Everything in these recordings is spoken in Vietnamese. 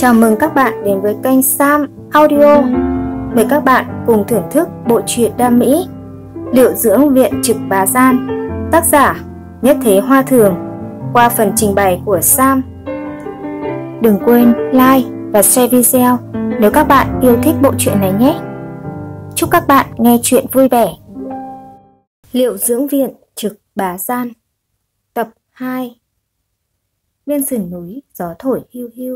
Chào mừng các bạn đến với kênh Sam Audio. Mời các bạn cùng thưởng thức bộ truyện đam mỹ Liệu dưỡng viện trực Bà gian Tác giả Nhất Thế Hoa Thường Qua phần trình bày của Sam Đừng quên like và share video nếu các bạn yêu thích bộ truyện này nhé. Chúc các bạn nghe truyện vui vẻ. Liệu dưỡng viện trực Bà gian Tập 2 Bên sườn núi gió thổi hưu hưu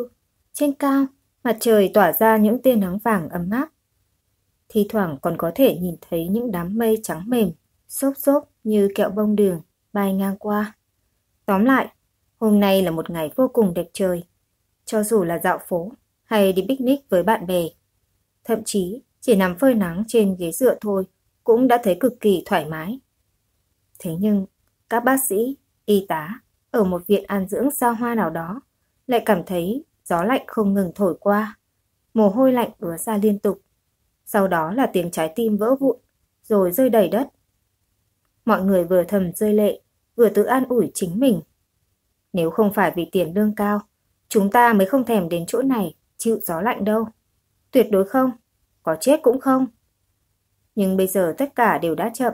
trên cao, mặt trời tỏa ra những tia nắng vàng ấm áp. Thì thoảng còn có thể nhìn thấy những đám mây trắng mềm, xốp xốp như kẹo bông đường bay ngang qua. Tóm lại, hôm nay là một ngày vô cùng đẹp trời. Cho dù là dạo phố hay đi picnic với bạn bè, thậm chí chỉ nằm phơi nắng trên ghế dựa thôi cũng đã thấy cực kỳ thoải mái. Thế nhưng, các bác sĩ, y tá ở một viện an dưỡng xa hoa nào đó lại cảm thấy gió lạnh không ngừng thổi qua, mồ hôi lạnh ứa ra liên tục. Sau đó là tiếng trái tim vỡ vụn, rồi rơi đầy đất. Mọi người vừa thầm rơi lệ, vừa tự an ủi chính mình. Nếu không phải vì tiền lương cao, chúng ta mới không thèm đến chỗ này, chịu gió lạnh đâu. Tuyệt đối không, có chết cũng không. Nhưng bây giờ tất cả đều đã chậm,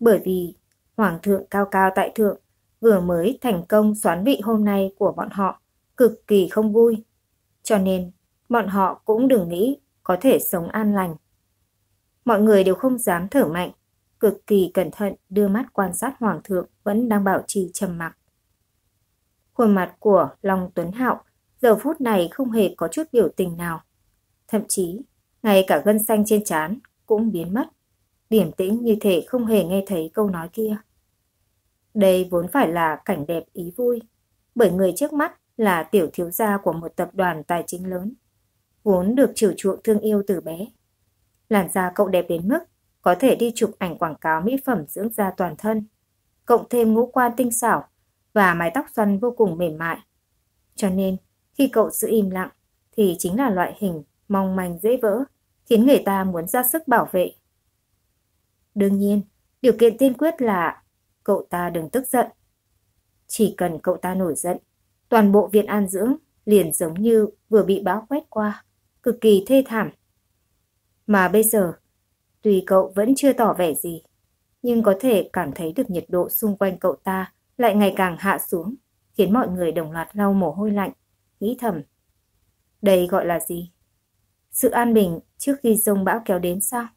bởi vì Hoàng thượng cao cao tại thượng vừa mới thành công xoán vị hôm nay của bọn họ, cực kỳ không vui. Cho nên, bọn họ cũng đừng nghĩ có thể sống an lành. Mọi người đều không dám thở mạnh, cực kỳ cẩn thận đưa mắt quan sát Hoàng thượng vẫn đang bảo trì trầm mặc. Khuôn mặt của Long Tuấn Hạo giờ phút này không hề có chút biểu tình nào. Thậm chí, ngay cả gân xanh trên trán cũng biến mất. Điểm tĩnh như thể không hề nghe thấy câu nói kia. Đây vốn phải là cảnh đẹp ý vui, bởi người trước mắt là tiểu thiếu gia của một tập đoàn tài chính lớn, vốn được chiều chuộng thương yêu từ bé. Làn da cậu đẹp đến mức có thể đi chụp ảnh quảng cáo mỹ phẩm dưỡng da toàn thân, cộng thêm ngũ quan tinh xảo và mái tóc xoăn vô cùng mềm mại. Cho nên, khi cậu giữ im lặng thì chính là loại hình mong manh dễ vỡ, khiến người ta muốn ra sức bảo vệ. Đương nhiên, điều kiện tiên quyết là cậu ta đừng tức giận. Chỉ cần cậu ta nổi giận Toàn bộ viện an dưỡng liền giống như vừa bị bão quét qua, cực kỳ thê thảm. Mà bây giờ, tùy cậu vẫn chưa tỏ vẻ gì, nhưng có thể cảm thấy được nhiệt độ xung quanh cậu ta lại ngày càng hạ xuống, khiến mọi người đồng loạt lau mồ hôi lạnh, nghĩ thầm. Đây gọi là gì? Sự an bình trước khi rông bão kéo đến sao?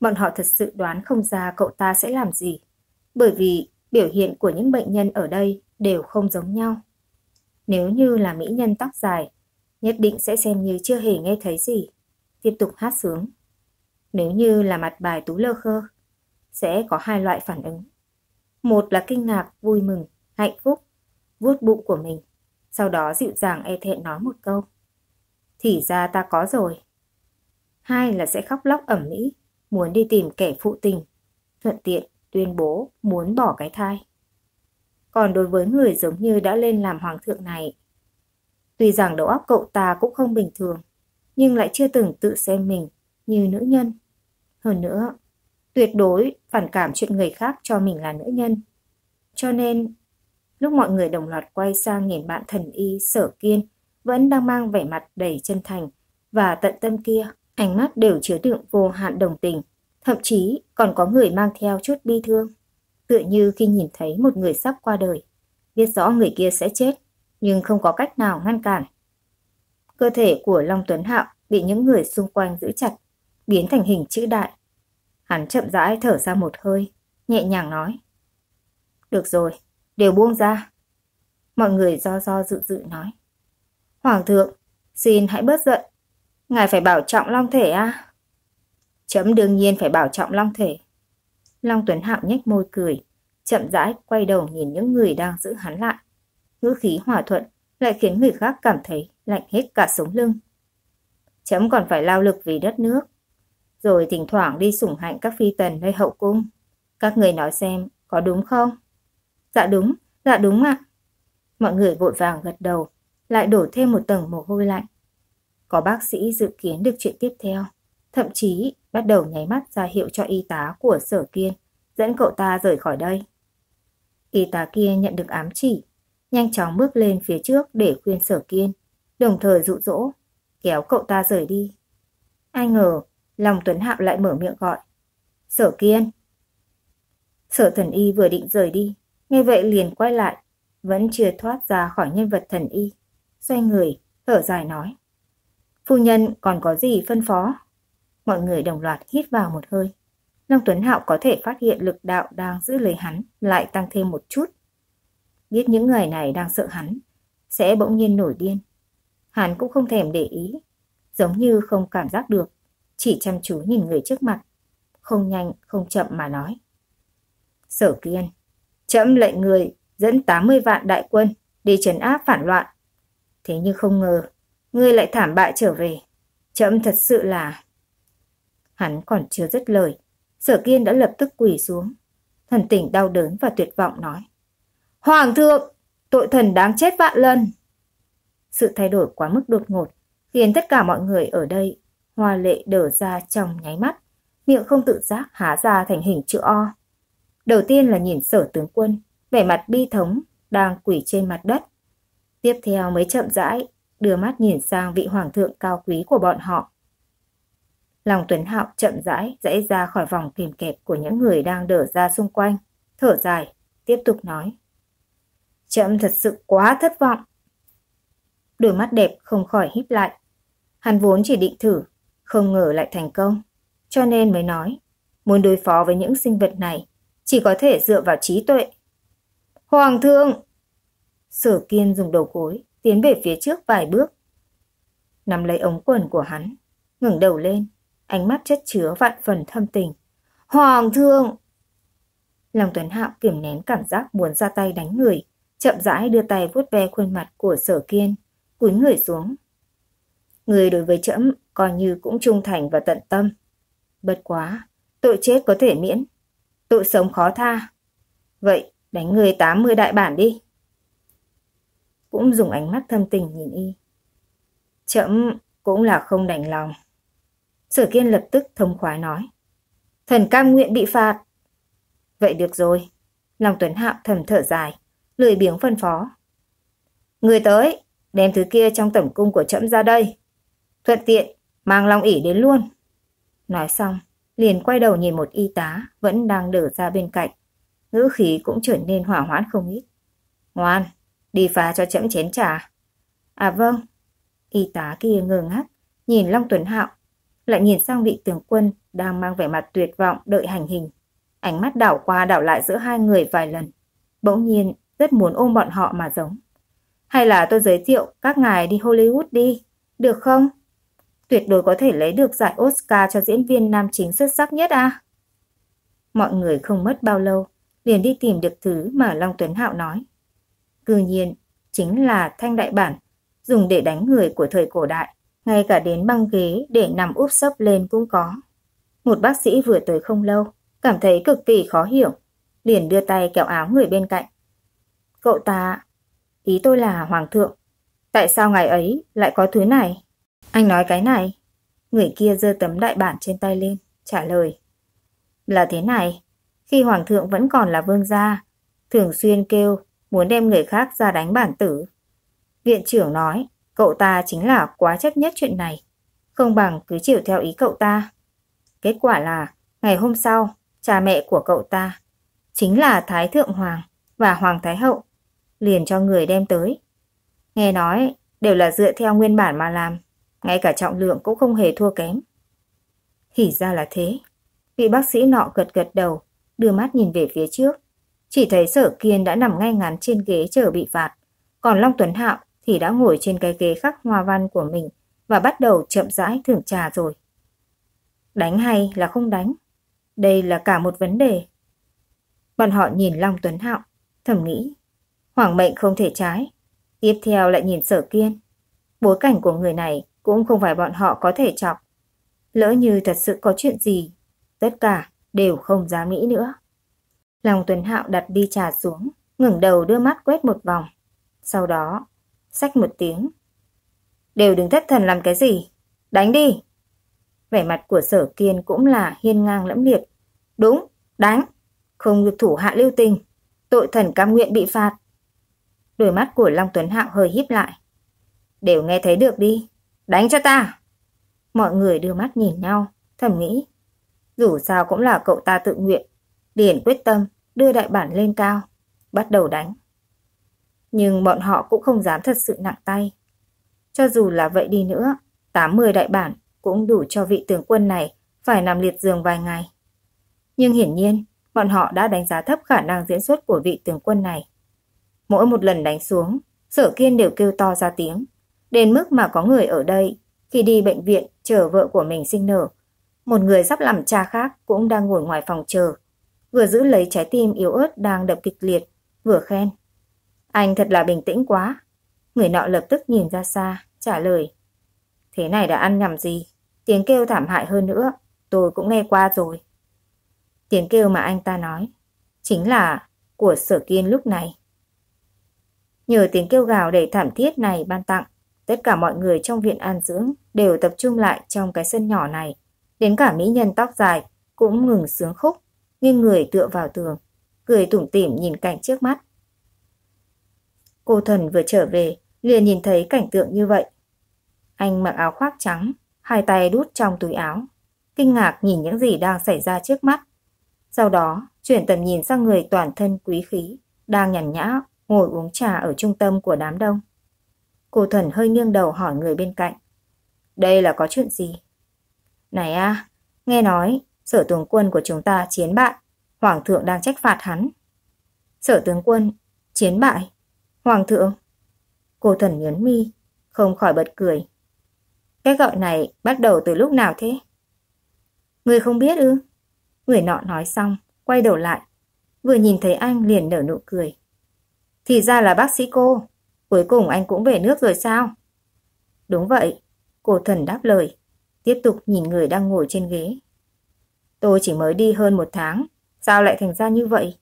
Bọn họ thật sự đoán không ra cậu ta sẽ làm gì, bởi vì biểu hiện của những bệnh nhân ở đây đều không giống nhau. Nếu như là mỹ nhân tóc dài, nhất định sẽ xem như chưa hề nghe thấy gì, tiếp tục hát sướng. Nếu như là mặt bài tú lơ khơ, sẽ có hai loại phản ứng. Một là kinh ngạc, vui mừng, hạnh phúc, vuốt bụng của mình, sau đó dịu dàng e thẹn nói một câu. Thì ra ta có rồi. Hai là sẽ khóc lóc ẩm mỹ, muốn đi tìm kẻ phụ tình, thuận tiện tuyên bố muốn bỏ cái thai. Còn đối với người giống như đã lên làm hoàng thượng này, tuy rằng đầu óc cậu ta cũng không bình thường, nhưng lại chưa từng tự xem mình như nữ nhân. Hơn nữa, tuyệt đối phản cảm chuyện người khác cho mình là nữ nhân. Cho nên, lúc mọi người đồng loạt quay sang nhìn bạn thần y sở kiên, vẫn đang mang vẻ mặt đầy chân thành và tận tâm kia, ánh mắt đều chứa đựng vô hạn đồng tình thậm chí còn có người mang theo chút bi thương. Tựa như khi nhìn thấy một người sắp qua đời, biết rõ người kia sẽ chết, nhưng không có cách nào ngăn cản. Cơ thể của Long Tuấn Hạo bị những người xung quanh giữ chặt, biến thành hình chữ đại. Hắn chậm rãi thở ra một hơi, nhẹ nhàng nói. Được rồi, đều buông ra. Mọi người do do dự dự nói. Hoàng thượng, xin hãy bớt giận. Ngài phải bảo trọng long thể a. À? Chấm đương nhiên phải bảo trọng long thể. Long Tuấn Hạo nhếch môi cười, chậm rãi quay đầu nhìn những người đang giữ hắn lại. Ngữ khí hòa thuận lại khiến người khác cảm thấy lạnh hết cả sống lưng. Chấm còn phải lao lực vì đất nước. Rồi thỉnh thoảng đi sủng hạnh các phi tần nơi hậu cung. Các người nói xem, có đúng không? Dạ đúng, dạ đúng ạ. Mọi người vội vàng gật đầu, lại đổ thêm một tầng mồ hôi lạnh. Có bác sĩ dự kiến được chuyện tiếp theo thậm chí bắt đầu nháy mắt ra hiệu cho y tá của sở kiên, dẫn cậu ta rời khỏi đây. Y tá kia nhận được ám chỉ, nhanh chóng bước lên phía trước để khuyên sở kiên, đồng thời dụ dỗ, kéo cậu ta rời đi. Ai ngờ, lòng Tuấn Hạo lại mở miệng gọi. Sở kiên! Sở thần y vừa định rời đi, nghe vậy liền quay lại, vẫn chưa thoát ra khỏi nhân vật thần y. Xoay người, thở dài nói. Phu nhân còn có gì phân phó? Mọi người đồng loạt hít vào một hơi. Long Tuấn Hạo có thể phát hiện lực đạo đang giữ lấy hắn lại tăng thêm một chút. Biết những người này đang sợ hắn, sẽ bỗng nhiên nổi điên. Hắn cũng không thèm để ý, giống như không cảm giác được, chỉ chăm chú nhìn người trước mặt, không nhanh, không chậm mà nói. Sở Kiên, chậm lệnh người dẫn 80 vạn đại quân đi trấn áp phản loạn. Thế nhưng không ngờ, ngươi lại thảm bại trở về. Chậm thật sự là Hắn còn chưa dứt lời, sở kiên đã lập tức quỳ xuống. Thần tỉnh đau đớn và tuyệt vọng nói. Hoàng thượng, tội thần đáng chết vạn lần. Sự thay đổi quá mức đột ngột khiến tất cả mọi người ở đây hoa lệ đờ ra trong nháy mắt, miệng không tự giác há ra thành hình chữ O. Đầu tiên là nhìn sở tướng quân, vẻ mặt bi thống đang quỳ trên mặt đất. Tiếp theo mới chậm rãi, đưa mắt nhìn sang vị hoàng thượng cao quý của bọn họ. Lòng Tuấn Hạo chậm rãi dãy ra khỏi vòng kìm kẹp của những người đang đỡ ra xung quanh, thở dài, tiếp tục nói. Chậm thật sự quá thất vọng. Đôi mắt đẹp không khỏi híp lại. Hắn vốn chỉ định thử, không ngờ lại thành công. Cho nên mới nói, muốn đối phó với những sinh vật này, chỉ có thể dựa vào trí tuệ. Hoàng thượng! Sở kiên dùng đầu gối, tiến về phía trước vài bước. Nắm lấy ống quần của hắn, ngẩng đầu lên, ánh mắt chất chứa vạn phần thâm tình. Hoàng thương! Lòng Tuấn Hạo kiểm nén cảm giác muốn ra tay đánh người, chậm rãi đưa tay vuốt ve khuôn mặt của sở kiên, cúi người xuống. Người đối với trẫm coi như cũng trung thành và tận tâm. Bất quá, tội chết có thể miễn, tội sống khó tha. Vậy, đánh người 80 đại bản đi. Cũng dùng ánh mắt thâm tình nhìn y. Trẫm cũng là không đành lòng. Sở kiên lập tức thông khoái nói. Thần cam nguyện bị phạt. Vậy được rồi. Long Tuấn Hạo thầm thở dài, lười biếng phân phó. Người tới, đem thứ kia trong tổng cung của trẫm ra đây. Thuận tiện, mang Long ỉ đến luôn. Nói xong, liền quay đầu nhìn một y tá vẫn đang đỡ ra bên cạnh. Ngữ khí cũng trở nên hỏa hoãn không ít. Ngoan, đi phá cho chậm chén trà. À vâng. Y tá kia ngơ ngác, nhìn Long Tuấn Hạo lại nhìn sang vị tướng quân đang mang vẻ mặt tuyệt vọng đợi hành hình. Ánh mắt đảo qua đảo lại giữa hai người vài lần. Bỗng nhiên, rất muốn ôm bọn họ mà giống. Hay là tôi giới thiệu các ngài đi Hollywood đi, được không? Tuyệt đối có thể lấy được giải Oscar cho diễn viên nam chính xuất sắc nhất à? Mọi người không mất bao lâu, liền đi tìm được thứ mà Long Tuấn Hạo nói. Cư nhiên, chính là thanh đại bản, dùng để đánh người của thời cổ đại ngay cả đến băng ghế để nằm úp sấp lên cũng có. Một bác sĩ vừa tới không lâu, cảm thấy cực kỳ khó hiểu, liền đưa tay kéo áo người bên cạnh. Cậu ta, ý tôi là hoàng thượng, tại sao ngày ấy lại có thứ này? Anh nói cái này. Người kia giơ tấm đại bản trên tay lên, trả lời. Là thế này, khi hoàng thượng vẫn còn là vương gia, thường xuyên kêu muốn đem người khác ra đánh bản tử. Viện trưởng nói Cậu ta chính là quá chấp nhất chuyện này, không bằng cứ chịu theo ý cậu ta. Kết quả là, ngày hôm sau, cha mẹ của cậu ta, chính là Thái Thượng Hoàng và Hoàng Thái Hậu, liền cho người đem tới. Nghe nói, đều là dựa theo nguyên bản mà làm, ngay cả trọng lượng cũng không hề thua kém. Thì ra là thế. Vị bác sĩ nọ gật gật đầu, đưa mắt nhìn về phía trước. Chỉ thấy sở kiên đã nằm ngay ngắn trên ghế chờ bị phạt, còn Long Tuấn Hạo thì đã ngồi trên cái ghế khắc hoa văn của mình và bắt đầu chậm rãi thưởng trà rồi. Đánh hay là không đánh? Đây là cả một vấn đề. Bọn họ nhìn Long Tuấn Hạo, thầm nghĩ. Hoàng mệnh không thể trái. Tiếp theo lại nhìn sở kiên. Bối cảnh của người này cũng không phải bọn họ có thể chọc. Lỡ như thật sự có chuyện gì, tất cả đều không dám nghĩ nữa. Long Tuấn Hạo đặt đi trà xuống, ngẩng đầu đưa mắt quét một vòng. Sau đó, sách một tiếng. Đều đừng thất thần làm cái gì? Đánh đi! Vẻ mặt của sở kiên cũng là hiên ngang lẫm liệt. Đúng, đánh! Không được thủ hạ lưu tình. Tội thần cam nguyện bị phạt. Đôi mắt của Long Tuấn Hạo hơi híp lại. Đều nghe thấy được đi. Đánh cho ta! Mọi người đưa mắt nhìn nhau, thầm nghĩ. Dù sao cũng là cậu ta tự nguyện. Điền quyết tâm đưa đại bản lên cao. Bắt đầu đánh nhưng bọn họ cũng không dám thật sự nặng tay. Cho dù là vậy đi nữa, 80 đại bản cũng đủ cho vị tướng quân này phải nằm liệt giường vài ngày. Nhưng hiển nhiên, bọn họ đã đánh giá thấp khả năng diễn xuất của vị tướng quân này. Mỗi một lần đánh xuống, sở kiên đều kêu to ra tiếng, đến mức mà có người ở đây khi đi bệnh viện chờ vợ của mình sinh nở. Một người sắp làm cha khác cũng đang ngồi ngoài phòng chờ, vừa giữ lấy trái tim yếu ớt đang đập kịch liệt, vừa khen. Anh thật là bình tĩnh quá. Người nọ lập tức nhìn ra xa, trả lời. Thế này đã ăn nhầm gì? Tiếng kêu thảm hại hơn nữa, tôi cũng nghe qua rồi. Tiếng kêu mà anh ta nói, chính là của sở kiên lúc này. Nhờ tiếng kêu gào đầy thảm thiết này ban tặng, tất cả mọi người trong viện an dưỡng đều tập trung lại trong cái sân nhỏ này. Đến cả mỹ nhân tóc dài cũng ngừng sướng khúc, nghiêng người tựa vào tường, cười tủm tỉm nhìn cảnh trước mắt. Cô thần vừa trở về, liền nhìn thấy cảnh tượng như vậy. Anh mặc áo khoác trắng, hai tay đút trong túi áo, kinh ngạc nhìn những gì đang xảy ra trước mắt. Sau đó, chuyển tầm nhìn sang người toàn thân quý khí, đang nhàn nhã ngồi uống trà ở trung tâm của đám đông. Cô thần hơi nghiêng đầu hỏi người bên cạnh. Đây là có chuyện gì? Này a, nghe nói sở tướng quân của chúng ta chiến bại, hoàng thượng đang trách phạt hắn. Sở tướng quân, chiến bại? Hoàng thượng. Cô thần nhớn mi, không khỏi bật cười. Cái gọi này bắt đầu từ lúc nào thế? Người không biết ư? Người nọ nói xong, quay đầu lại. Vừa nhìn thấy anh liền nở nụ cười. Thì ra là bác sĩ cô. Cuối cùng anh cũng về nước rồi sao? Đúng vậy. Cô thần đáp lời. Tiếp tục nhìn người đang ngồi trên ghế. Tôi chỉ mới đi hơn một tháng. Sao lại thành ra như vậy?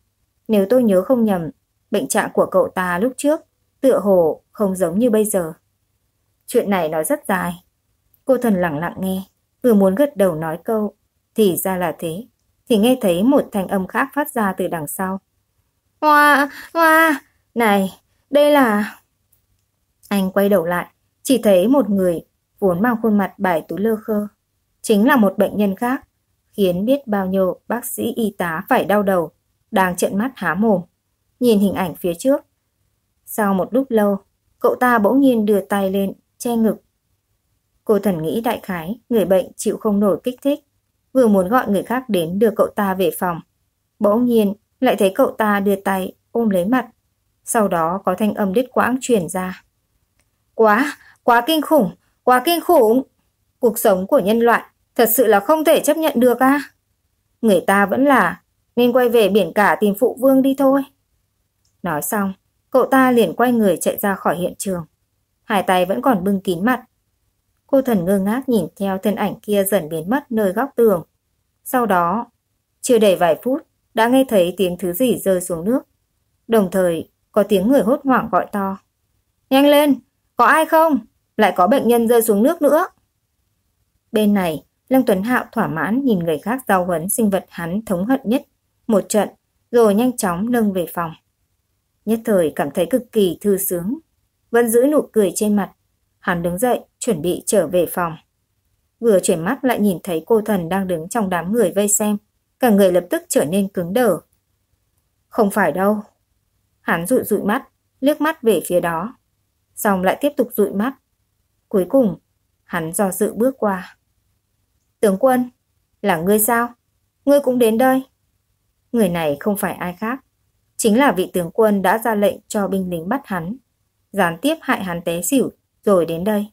Nếu tôi nhớ không nhầm, Bệnh trạng của cậu ta lúc trước tựa hồ không giống như bây giờ. Chuyện này nói rất dài. Cô thần lặng lặng nghe, vừa muốn gật đầu nói câu, thì ra là thế, thì nghe thấy một thanh âm khác phát ra từ đằng sau. Hoa, hoa, này, đây là... Anh quay đầu lại, chỉ thấy một người vốn mang khuôn mặt bài túi lơ khơ. Chính là một bệnh nhân khác, khiến biết bao nhiêu bác sĩ y tá phải đau đầu, đang trợn mắt há mồm nhìn hình ảnh phía trước. Sau một lúc lâu, cậu ta bỗng nhiên đưa tay lên, che ngực. Cô thần nghĩ đại khái, người bệnh chịu không nổi kích thích, vừa muốn gọi người khác đến đưa cậu ta về phòng. Bỗng nhiên, lại thấy cậu ta đưa tay ôm lấy mặt, sau đó có thanh âm đứt quãng truyền ra. Quá, quá kinh khủng, quá kinh khủng. Cuộc sống của nhân loại thật sự là không thể chấp nhận được a. À? Người ta vẫn là nên quay về biển cả tìm phụ vương đi thôi. Nói xong, cậu ta liền quay người chạy ra khỏi hiện trường. Hai tay vẫn còn bưng kín mặt. Cô thần ngơ ngác nhìn theo thân ảnh kia dần biến mất nơi góc tường. Sau đó, chưa đầy vài phút, đã nghe thấy tiếng thứ gì rơi xuống nước. Đồng thời, có tiếng người hốt hoảng gọi to. Nhanh lên, có ai không? Lại có bệnh nhân rơi xuống nước nữa. Bên này, Lăng Tuấn Hạo thỏa mãn nhìn người khác giao huấn sinh vật hắn thống hận nhất. Một trận, rồi nhanh chóng nâng về phòng nhất thời cảm thấy cực kỳ thư sướng. Vẫn giữ nụ cười trên mặt, hắn đứng dậy, chuẩn bị trở về phòng. Vừa chuyển mắt lại nhìn thấy cô thần đang đứng trong đám người vây xem, cả người lập tức trở nên cứng đờ. Không phải đâu. Hắn dụi dụi mắt, liếc mắt về phía đó, xong lại tiếp tục dụi mắt. Cuối cùng, hắn do dự bước qua. Tướng quân, là ngươi sao? Ngươi cũng đến đây. Người này không phải ai khác, Chính là vị tướng quân đã ra lệnh cho binh lính bắt hắn, gián tiếp hại hắn té xỉu rồi đến đây.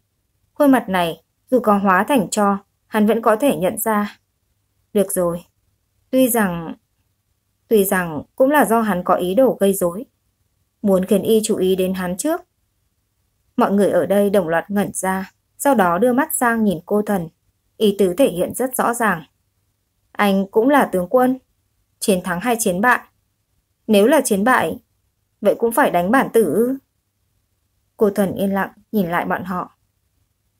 Khuôn mặt này, dù có hóa thành cho, hắn vẫn có thể nhận ra. Được rồi, tuy rằng... Tuy rằng cũng là do hắn có ý đồ gây rối Muốn khiến y chú ý đến hắn trước. Mọi người ở đây đồng loạt ngẩn ra, sau đó đưa mắt sang nhìn cô thần. Ý tứ thể hiện rất rõ ràng. Anh cũng là tướng quân. Chiến thắng hay chiến bại nếu là chiến bại, vậy cũng phải đánh bản tử. Cô thần yên lặng nhìn lại bọn họ.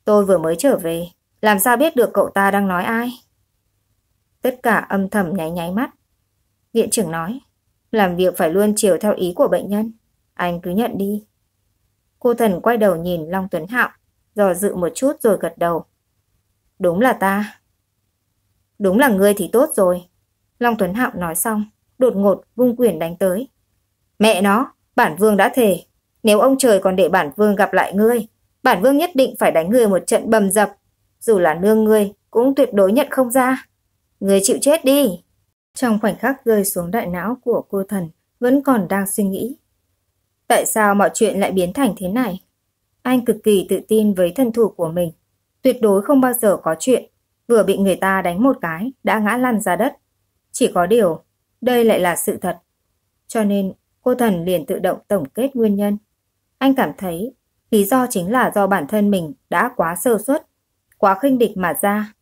Tôi vừa mới trở về, làm sao biết được cậu ta đang nói ai? Tất cả âm thầm nháy nháy mắt. Viện trưởng nói, làm việc phải luôn chiều theo ý của bệnh nhân. Anh cứ nhận đi. Cô thần quay đầu nhìn Long Tuấn Hạo, dò dự một chút rồi gật đầu. Đúng là ta. Đúng là ngươi thì tốt rồi. Long Tuấn Hạo nói xong, đột ngột vung quyền đánh tới. Mẹ nó, bản vương đã thề, nếu ông trời còn để bản vương gặp lại ngươi, bản vương nhất định phải đánh ngươi một trận bầm dập. Dù là nương ngươi, cũng tuyệt đối nhận không ra. Ngươi chịu chết đi. Trong khoảnh khắc rơi xuống đại não của cô thần, vẫn còn đang suy nghĩ. Tại sao mọi chuyện lại biến thành thế này? Anh cực kỳ tự tin với thân thủ của mình. Tuyệt đối không bao giờ có chuyện. Vừa bị người ta đánh một cái, đã ngã lăn ra đất. Chỉ có điều, đây lại là sự thật. Cho nên, cô thần liền tự động tổng kết nguyên nhân. Anh cảm thấy, lý do chính là do bản thân mình đã quá sơ suất, quá khinh địch mà ra.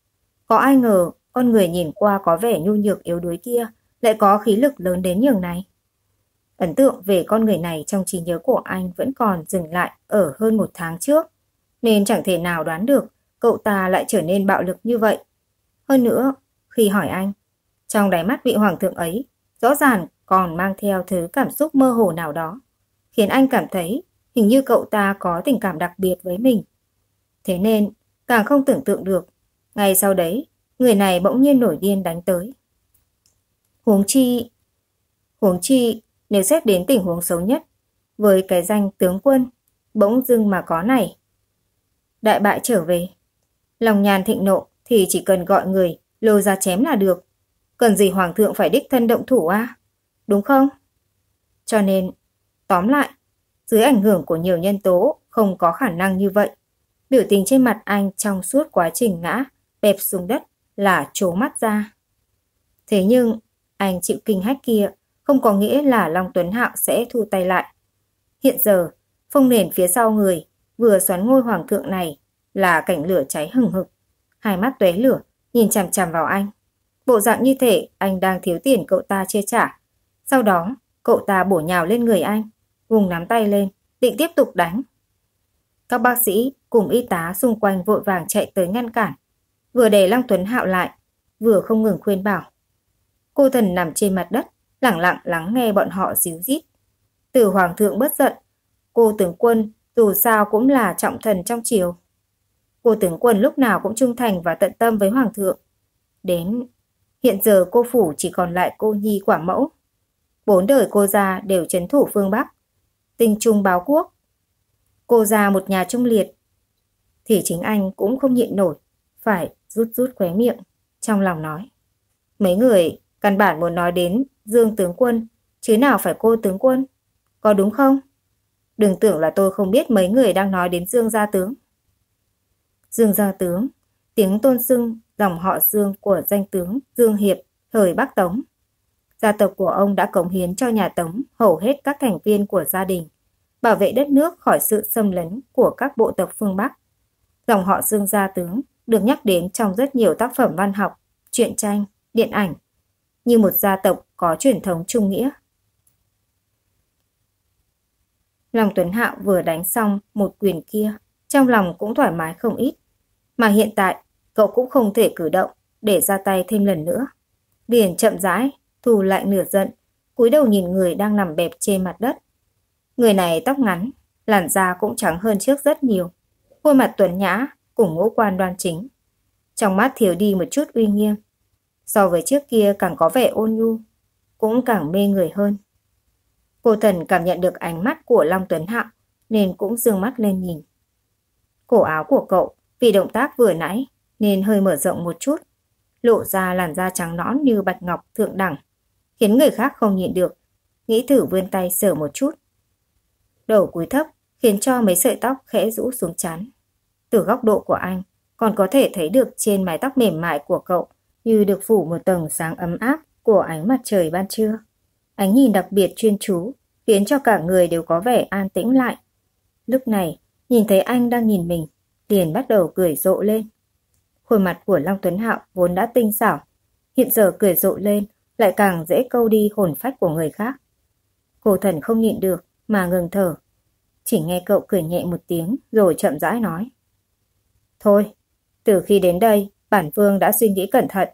Có ai ngờ, con người nhìn qua có vẻ nhu nhược yếu đuối kia lại có khí lực lớn đến nhường này. Ấn tượng về con người này trong trí nhớ của anh vẫn còn dừng lại ở hơn một tháng trước, nên chẳng thể nào đoán được cậu ta lại trở nên bạo lực như vậy. Hơn nữa, khi hỏi anh, trong đáy mắt vị hoàng thượng ấy, rõ ràng còn mang theo thứ cảm xúc mơ hồ nào đó, khiến anh cảm thấy hình như cậu ta có tình cảm đặc biệt với mình. Thế nên, càng không tưởng tượng được, ngay sau đấy, người này bỗng nhiên nổi điên đánh tới. Huống chi, huống chi, nếu xét đến tình huống xấu nhất, với cái danh tướng quân, bỗng dưng mà có này. Đại bại trở về, lòng nhàn thịnh nộ thì chỉ cần gọi người lôi ra chém là được. Cần gì hoàng thượng phải đích thân động thủ à? Đúng không? Cho nên, tóm lại, dưới ảnh hưởng của nhiều nhân tố không có khả năng như vậy. Biểu tình trên mặt anh trong suốt quá trình ngã, bẹp xuống đất là trố mắt ra. Thế nhưng, anh chịu kinh hách kia không có nghĩa là Long Tuấn Hạo sẽ thu tay lại. Hiện giờ, phong nền phía sau người vừa xoắn ngôi hoàng thượng này là cảnh lửa cháy hừng hực. Hai mắt tuế lửa nhìn chằm chằm vào anh. Bộ dạng như thể anh đang thiếu tiền cậu ta chia trả. Sau đó, cậu ta bổ nhào lên người anh, vùng nắm tay lên, định tiếp tục đánh. Các bác sĩ cùng y tá xung quanh vội vàng chạy tới ngăn cản, vừa để Long Tuấn Hạo lại, vừa không ngừng khuyên bảo. Cô thần nằm trên mặt đất, lặng lặng lắng nghe bọn họ xíu rít. Từ hoàng thượng bất giận, cô tướng quân dù sao cũng là trọng thần trong triều. Cô tướng quân lúc nào cũng trung thành và tận tâm với hoàng thượng. Đến Hiện giờ cô phủ chỉ còn lại cô Nhi quả mẫu. Bốn đời cô gia đều chấn thủ phương Bắc. Tinh trung báo quốc. Cô gia một nhà trung liệt. Thì chính anh cũng không nhịn nổi. Phải rút rút khóe miệng. Trong lòng nói. Mấy người căn bản muốn nói đến Dương tướng quân. Chứ nào phải cô tướng quân. Có đúng không? Đừng tưởng là tôi không biết mấy người đang nói đến Dương gia tướng. Dương gia tướng, tiếng tôn sưng dòng họ Dương của danh tướng Dương Hiệp thời Bắc Tống. Gia tộc của ông đã cống hiến cho nhà Tống hầu hết các thành viên của gia đình, bảo vệ đất nước khỏi sự xâm lấn của các bộ tộc phương Bắc. Dòng họ Dương gia tướng được nhắc đến trong rất nhiều tác phẩm văn học, truyện tranh, điện ảnh, như một gia tộc có truyền thống trung nghĩa. Lòng Tuấn Hạo vừa đánh xong một quyền kia, trong lòng cũng thoải mái không ít. Mà hiện tại, cậu cũng không thể cử động để ra tay thêm lần nữa. Biển chậm rãi, thù lại nửa giận, cúi đầu nhìn người đang nằm bẹp trên mặt đất. Người này tóc ngắn, làn da cũng trắng hơn trước rất nhiều, khuôn mặt tuấn nhã cùng ngũ quan đoan chính. Trong mắt thiếu đi một chút uy nghiêm, so với trước kia càng có vẻ ôn nhu, cũng càng mê người hơn. Cô thần cảm nhận được ánh mắt của Long Tuấn Hạo nên cũng dương mắt lên nhìn. Cổ áo của cậu vì động tác vừa nãy nên hơi mở rộng một chút, lộ ra làn da trắng nõn như bạch ngọc thượng đẳng, khiến người khác không nhịn được, nghĩ thử vươn tay sờ một chút. Đầu cúi thấp khiến cho mấy sợi tóc khẽ rũ xuống chán. Từ góc độ của anh, còn có thể thấy được trên mái tóc mềm mại của cậu như được phủ một tầng sáng ấm áp của ánh mặt trời ban trưa. Ánh nhìn đặc biệt chuyên chú, khiến cho cả người đều có vẻ an tĩnh lại. Lúc này, nhìn thấy anh đang nhìn mình, liền bắt đầu cười rộ lên khuôn mặt của Long Tuấn Hạo vốn đã tinh xảo, hiện giờ cười rộ lên, lại càng dễ câu đi hồn phách của người khác. Cổ thần không nhịn được, mà ngừng thở. Chỉ nghe cậu cười nhẹ một tiếng, rồi chậm rãi nói. Thôi, từ khi đến đây, bản vương đã suy nghĩ cẩn thận.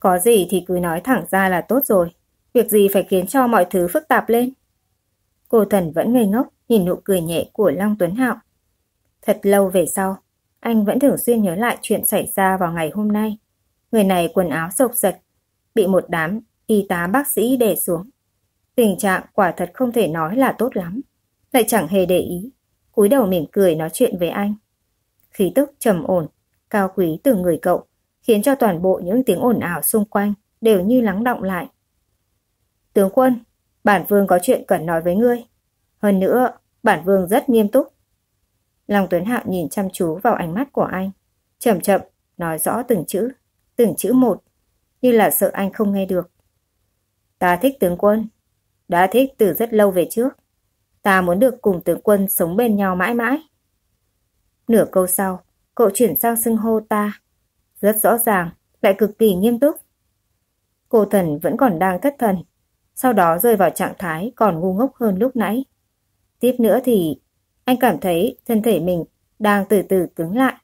Có gì thì cứ nói thẳng ra là tốt rồi, việc gì phải khiến cho mọi thứ phức tạp lên. Cổ thần vẫn ngây ngốc, nhìn nụ cười nhẹ của Long Tuấn Hạo. Thật lâu về sau, anh vẫn thường xuyên nhớ lại chuyện xảy ra vào ngày hôm nay. Người này quần áo sộc rạch, bị một đám y tá bác sĩ đè xuống. Tình trạng quả thật không thể nói là tốt lắm. Lại chẳng hề để ý, cúi đầu mỉm cười nói chuyện với anh. Khí tức trầm ổn, cao quý từ người cậu, khiến cho toàn bộ những tiếng ồn ào xung quanh đều như lắng động lại. Tướng quân, bản vương có chuyện cần nói với ngươi. Hơn nữa, bản vương rất nghiêm túc. Long Tuấn Hạo nhìn chăm chú vào ánh mắt của anh. Chậm chậm, nói rõ từng chữ, từng chữ một, như là sợ anh không nghe được. Ta thích tướng quân. Đã thích từ rất lâu về trước. Ta muốn được cùng tướng quân sống bên nhau mãi mãi. Nửa câu sau, cậu chuyển sang xưng hô ta. Rất rõ ràng, lại cực kỳ nghiêm túc. Cô thần vẫn còn đang thất thần, sau đó rơi vào trạng thái còn ngu ngốc hơn lúc nãy. Tiếp nữa thì anh cảm thấy thân thể mình đang từ từ cứng lại.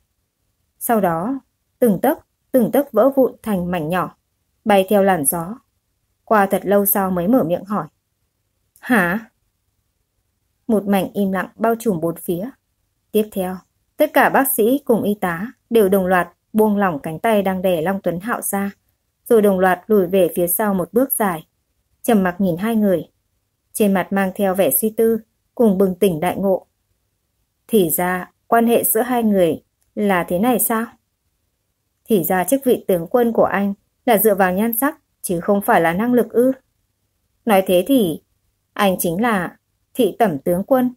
Sau đó, từng tấc, từng tấc vỡ vụn thành mảnh nhỏ, bay theo làn gió. Qua thật lâu sau mới mở miệng hỏi. Hả? Một mảnh im lặng bao trùm bốn phía. Tiếp theo, tất cả bác sĩ cùng y tá đều đồng loạt buông lỏng cánh tay đang đè Long Tuấn Hạo ra, rồi đồng loạt lùi về phía sau một bước dài. Trầm mặc nhìn hai người. Trên mặt mang theo vẻ suy tư, cùng bừng tỉnh đại ngộ. Thì ra, quan hệ giữa hai người là thế này sao? Thì ra chức vị tướng quân của anh là dựa vào nhan sắc, chứ không phải là năng lực ư. Nói thế thì, anh chính là thị tẩm tướng quân,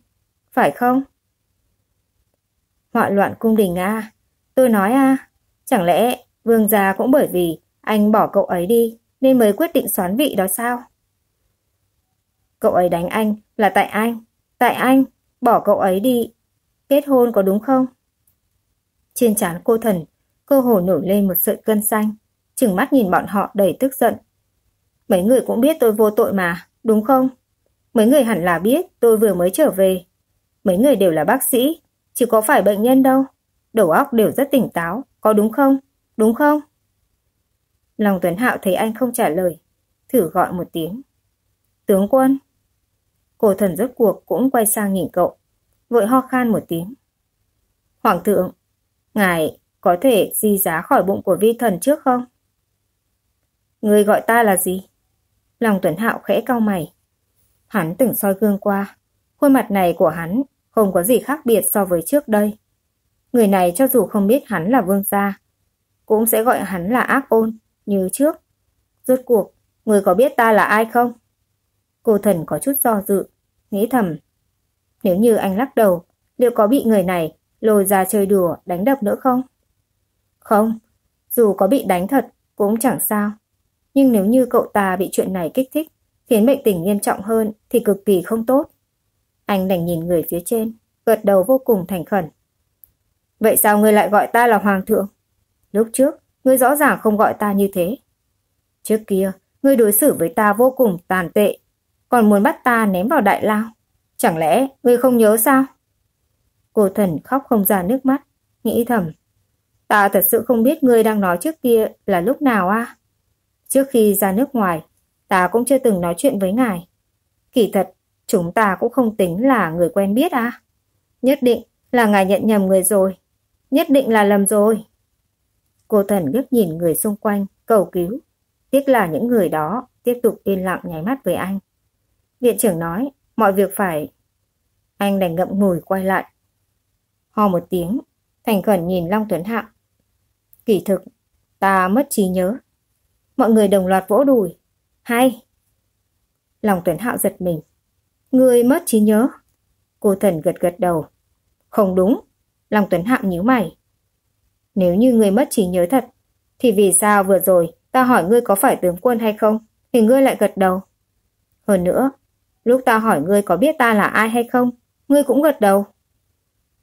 phải không? Họa loạn cung đình à, tôi nói à, chẳng lẽ vương gia cũng bởi vì anh bỏ cậu ấy đi nên mới quyết định xoán vị đó sao? Cậu ấy đánh anh là tại anh, tại anh, bỏ cậu ấy đi kết hôn có đúng không? Trên trán cô thần, cơ hồ nổi lên một sợi cân xanh, chừng mắt nhìn bọn họ đầy tức giận. Mấy người cũng biết tôi vô tội mà, đúng không? Mấy người hẳn là biết tôi vừa mới trở về. Mấy người đều là bác sĩ, chứ có phải bệnh nhân đâu. Đầu óc đều rất tỉnh táo, có đúng không? Đúng không? Lòng Tuấn Hạo thấy anh không trả lời, thử gọi một tiếng. Tướng quân. Cô thần rốt cuộc cũng quay sang nhìn cậu vội ho khan một tiếng. Hoàng thượng, ngài có thể di giá khỏi bụng của vi thần trước không? Người gọi ta là gì? Lòng Tuấn Hạo khẽ cau mày. Hắn từng soi gương qua, khuôn mặt này của hắn không có gì khác biệt so với trước đây. Người này cho dù không biết hắn là vương gia, cũng sẽ gọi hắn là ác ôn, như trước. Rốt cuộc, người có biết ta là ai không? Cô thần có chút do dự, nghĩ thầm nếu như anh lắc đầu, liệu có bị người này lôi ra chơi đùa, đánh đập nữa không? Không, dù có bị đánh thật cũng chẳng sao. Nhưng nếu như cậu ta bị chuyện này kích thích, khiến bệnh tình nghiêm trọng hơn thì cực kỳ không tốt. Anh đành nhìn người phía trên, gật đầu vô cùng thành khẩn. Vậy sao ngươi lại gọi ta là hoàng thượng? Lúc trước, ngươi rõ ràng không gọi ta như thế. Trước kia, ngươi đối xử với ta vô cùng tàn tệ, còn muốn bắt ta ném vào đại lao. Chẳng lẽ ngươi không nhớ sao? Cô thần khóc không ra nước mắt, nghĩ thầm. Ta thật sự không biết ngươi đang nói trước kia là lúc nào à? Trước khi ra nước ngoài, ta cũng chưa từng nói chuyện với ngài. Kỳ thật, chúng ta cũng không tính là người quen biết à? Nhất định là ngài nhận nhầm người rồi. Nhất định là lầm rồi. Cô thần liếc nhìn người xung quanh, cầu cứu. Tiếc là những người đó tiếp tục yên lặng nháy mắt với anh. Viện trưởng nói, mọi việc phải. Anh đành ngậm ngùi quay lại. Ho một tiếng, thành khẩn nhìn Long Tuấn Hạo. Kỳ thực, ta mất trí nhớ. Mọi người đồng loạt vỗ đùi. Hay! Long Tuấn Hạo giật mình. Người mất trí nhớ. Cô thần gật gật đầu. Không đúng. Long Tuấn Hạo nhíu mày. Nếu như người mất trí nhớ thật, thì vì sao vừa rồi ta hỏi ngươi có phải tướng quân hay không, thì ngươi lại gật đầu. Hơn nữa, Lúc ta hỏi ngươi có biết ta là ai hay không, ngươi cũng gật đầu.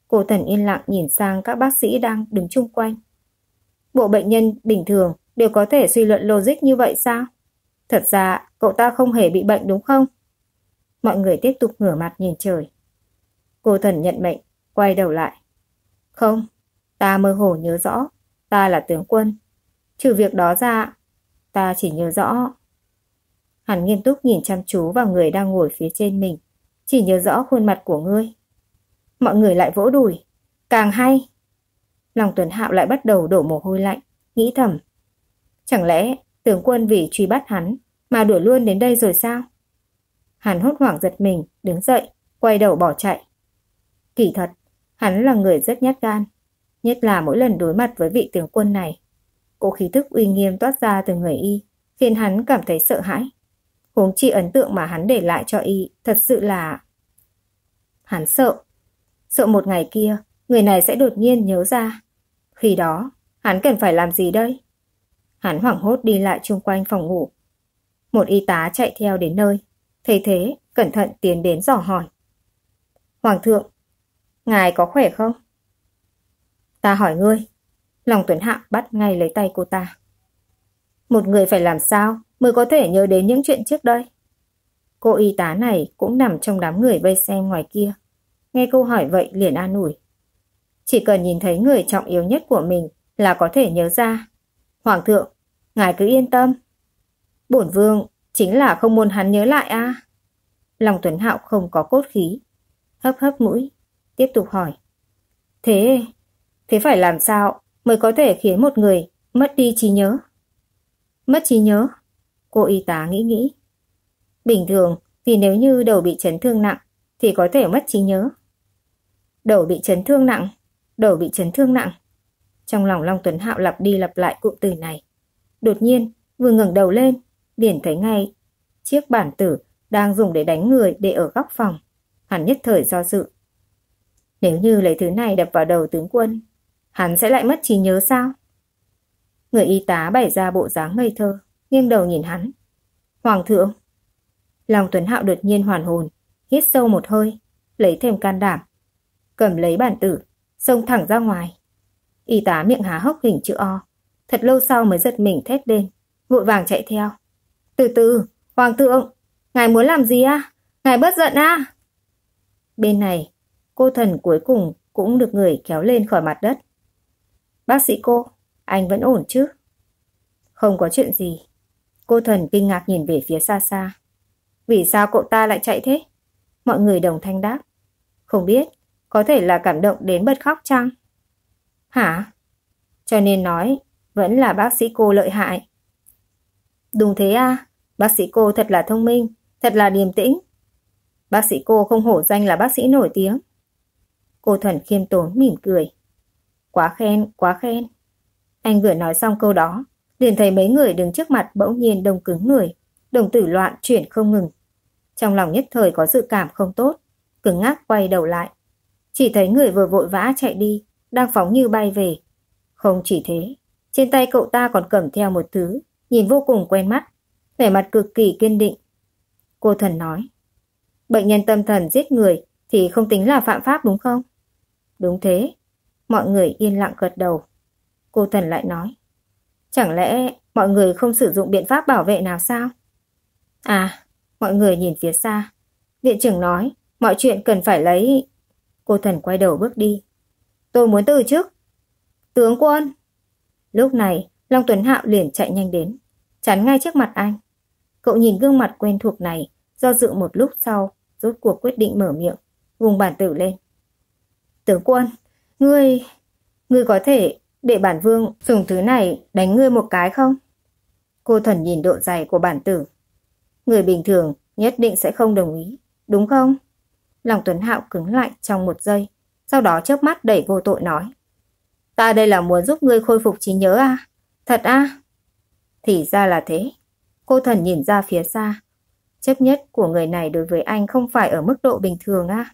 Cổ thần yên lặng nhìn sang các bác sĩ đang đứng chung quanh. Bộ bệnh nhân bình thường đều có thể suy luận logic như vậy sao? Thật ra, cậu ta không hề bị bệnh đúng không? Mọi người tiếp tục ngửa mặt nhìn trời. Cô thần nhận mệnh, quay đầu lại. Không, ta mơ hồ nhớ rõ, ta là tướng quân. Trừ việc đó ra, ta chỉ nhớ rõ Hắn nghiêm túc nhìn chăm chú vào người đang ngồi phía trên mình. Chỉ nhớ rõ khuôn mặt của ngươi. Mọi người lại vỗ đùi. Càng hay. Lòng Tuấn Hạo lại bắt đầu đổ mồ hôi lạnh, nghĩ thầm. Chẳng lẽ tướng quân vì truy bắt hắn mà đuổi luôn đến đây rồi sao? Hắn hốt hoảng giật mình, đứng dậy, quay đầu bỏ chạy. Kỳ thật, hắn là người rất nhát gan, nhất là mỗi lần đối mặt với vị tướng quân này. Cô khí thức uy nghiêm toát ra từ người y, khiến hắn cảm thấy sợ hãi huống chi ấn tượng mà hắn để lại cho y thật sự là... Hắn sợ. Sợ một ngày kia, người này sẽ đột nhiên nhớ ra. Khi đó, hắn cần phải làm gì đây? Hắn hoảng hốt đi lại chung quanh phòng ngủ. Một y tá chạy theo đến nơi. Thấy thế, cẩn thận tiến đến dò hỏi. Hoàng thượng, ngài có khỏe không? Ta hỏi ngươi. Lòng Tuấn hạ bắt ngay lấy tay cô ta. Một người phải làm sao mới có thể nhớ đến những chuyện trước đây? Cô y tá này cũng nằm trong đám người vây xem ngoài kia. Nghe câu hỏi vậy liền an ủi. Chỉ cần nhìn thấy người trọng yếu nhất của mình là có thể nhớ ra. Hoàng thượng, ngài cứ yên tâm. Bổn vương chính là không muốn hắn nhớ lại a. À? Lòng Tuấn Hạo không có cốt khí. Hấp hấp mũi, tiếp tục hỏi. Thế, thế phải làm sao mới có thể khiến một người mất đi trí nhớ? Mất trí nhớ. Cô y tá nghĩ nghĩ. Bình thường vì nếu như đầu bị chấn thương nặng thì có thể mất trí nhớ. Đầu bị chấn thương nặng, đầu bị chấn thương nặng. Trong lòng Long Tuấn Hạo lặp đi lặp lại cụm từ này. Đột nhiên, vừa ngẩng đầu lên, liền thấy ngay chiếc bản tử đang dùng để đánh người để ở góc phòng. Hắn nhất thời do dự. Nếu như lấy thứ này đập vào đầu tướng quân, hắn sẽ lại mất trí nhớ sao? Người y tá bày ra bộ dáng ngây thơ, nghiêng đầu nhìn hắn. Hoàng thượng! lòng Tuấn Hạo đột nhiên hoàn hồn, hít sâu một hơi, lấy thêm can đảm. Cầm lấy bản tử, xông thẳng ra ngoài. Y tá miệng há hốc hình chữ O. Thật lâu sau mới giật mình thét lên, vội vàng chạy theo. Từ từ, Hoàng thượng, ngài muốn làm gì á? Ngài bớt giận á? Bên này, cô thần cuối cùng cũng được người kéo lên khỏi mặt đất. Bác sĩ cô, anh vẫn ổn chứ? Không có chuyện gì. Cô thần kinh ngạc nhìn về phía xa xa. Vì sao cậu ta lại chạy thế? Mọi người đồng thanh đáp. Không biết, có thể là cảm động đến bật khóc chăng? Hả? Cho nên nói, vẫn là bác sĩ cô lợi hại. Đúng thế à, bác sĩ cô thật là thông minh, thật là điềm tĩnh. Bác sĩ cô không hổ danh là bác sĩ nổi tiếng. Cô thần khiêm tốn mỉm cười. Quá khen, quá khen. Anh vừa nói xong câu đó, liền thấy mấy người đứng trước mặt bỗng nhiên đông cứng người, đồng tử loạn chuyển không ngừng. Trong lòng nhất thời có dự cảm không tốt, cứng ngác quay đầu lại. Chỉ thấy người vừa vội vã chạy đi, đang phóng như bay về. Không chỉ thế, trên tay cậu ta còn cầm theo một thứ, nhìn vô cùng quen mắt, vẻ mặt cực kỳ kiên định. Cô thần nói, bệnh nhân tâm thần giết người thì không tính là phạm pháp đúng không? Đúng thế, mọi người yên lặng gật đầu. Cô thần lại nói. Chẳng lẽ mọi người không sử dụng biện pháp bảo vệ nào sao? À, mọi người nhìn phía xa. Viện trưởng nói, mọi chuyện cần phải lấy... Cô Thần quay đầu bước đi. Tôi muốn từ chức. Tướng quân! Lúc này, Long Tuấn Hạo liền chạy nhanh đến, chắn ngay trước mặt anh. Cậu nhìn gương mặt quen thuộc này, do dự một lúc sau, rốt cuộc quyết định mở miệng, vùng bản tử lên. Tướng quân, ngươi... ngươi có thể để bản vương dùng thứ này đánh ngươi một cái không? Cô thần nhìn độ dày của bản tử. Người bình thường nhất định sẽ không đồng ý, đúng không? Lòng Tuấn Hạo cứng lại trong một giây, sau đó chớp mắt đẩy vô tội nói. Ta đây là muốn giúp ngươi khôi phục trí nhớ à? Thật à? Thì ra là thế. Cô thần nhìn ra phía xa. Chấp nhất của người này đối với anh không phải ở mức độ bình thường à?